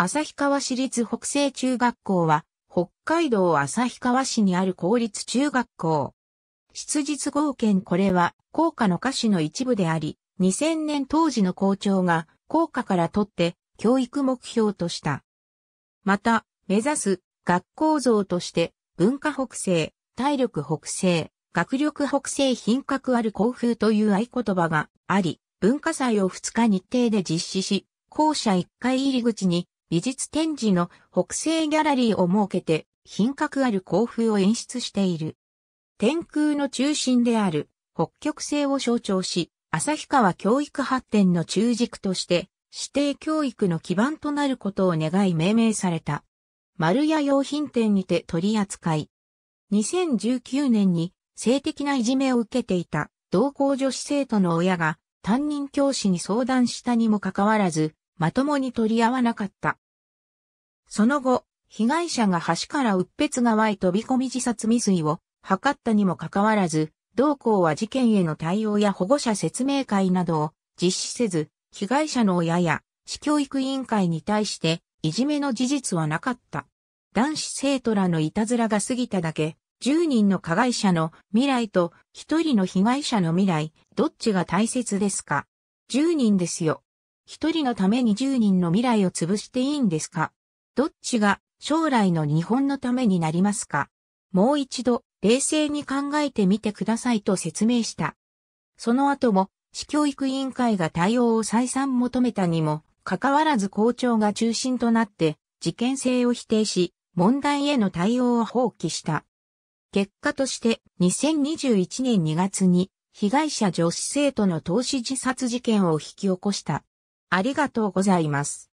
旭川市立北西中学校は、北海道旭川市にある公立中学校。出日合憲これは、校歌の歌詞の一部であり、2000年当時の校長が、校歌から取って、教育目標とした。また、目指す、学校像として、文化北西、体力北西、学力北西品格ある校風という合言葉があり、文化祭を2日日程で実施し、校舎1階入り口に美術展示の北西ギャラリーを設けて品格ある校風を演出している。天空の中心である北極星を象徴し、旭川教育発展の中軸として指定教育の基盤となることを願い命名された。丸屋用品店にて取り扱い。2019年に性的ないじめを受けていた同校女子生徒の親が担任教師に相談したにもかかわらず、まともに取り合わなかったその後、被害者が橋からうっぺつ川へ飛び込み自殺未遂を図ったにもかかわらず、同校は事件への対応や保護者説明会などを実施せず、被害者の親や市教育委員会に対していじめの事実はなかった。男子生徒らのいたずらが過ぎただけ、10人の加害者の未来と1人の被害者の未来、どっちが大切ですか ?10 人ですよ。1人のために10人の未来を潰していいんですかどっちが将来の日本のためになりますかもう一度冷静に考えてみてくださいと説明した。その後も市教育委員会が対応を再三求めたにも、かかわらず校長が中心となって事件性を否定し、問題への対応を放棄した。結果として2021年2月に被害者女子生徒の投資自殺事件を引き起こした。ありがとうございます。